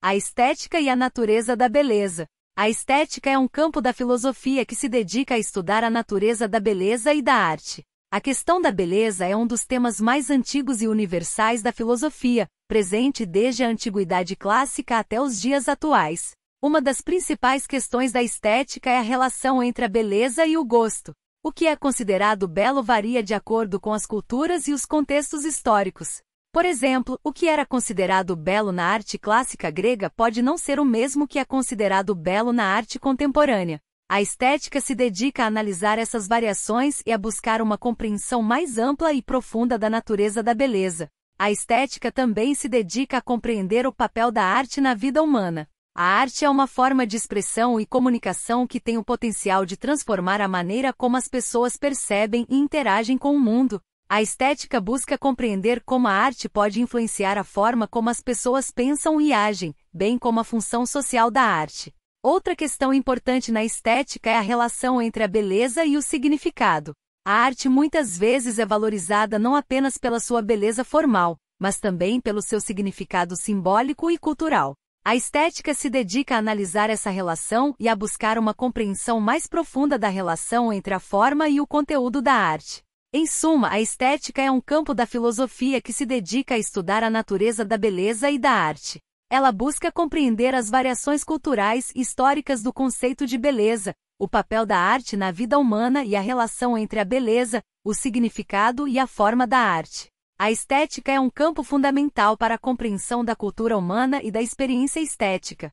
A estética e a natureza da beleza. A estética é um campo da filosofia que se dedica a estudar a natureza da beleza e da arte. A questão da beleza é um dos temas mais antigos e universais da filosofia, presente desde a antiguidade clássica até os dias atuais. Uma das principais questões da estética é a relação entre a beleza e o gosto. O que é considerado belo varia de acordo com as culturas e os contextos históricos. Por exemplo, o que era considerado belo na arte clássica grega pode não ser o mesmo que é considerado belo na arte contemporânea. A estética se dedica a analisar essas variações e a buscar uma compreensão mais ampla e profunda da natureza da beleza. A estética também se dedica a compreender o papel da arte na vida humana. A arte é uma forma de expressão e comunicação que tem o potencial de transformar a maneira como as pessoas percebem e interagem com o mundo, a estética busca compreender como a arte pode influenciar a forma como as pessoas pensam e agem, bem como a função social da arte. Outra questão importante na estética é a relação entre a beleza e o significado. A arte muitas vezes é valorizada não apenas pela sua beleza formal, mas também pelo seu significado simbólico e cultural. A estética se dedica a analisar essa relação e a buscar uma compreensão mais profunda da relação entre a forma e o conteúdo da arte. Em suma, a estética é um campo da filosofia que se dedica a estudar a natureza da beleza e da arte. Ela busca compreender as variações culturais e históricas do conceito de beleza, o papel da arte na vida humana e a relação entre a beleza, o significado e a forma da arte. A estética é um campo fundamental para a compreensão da cultura humana e da experiência estética.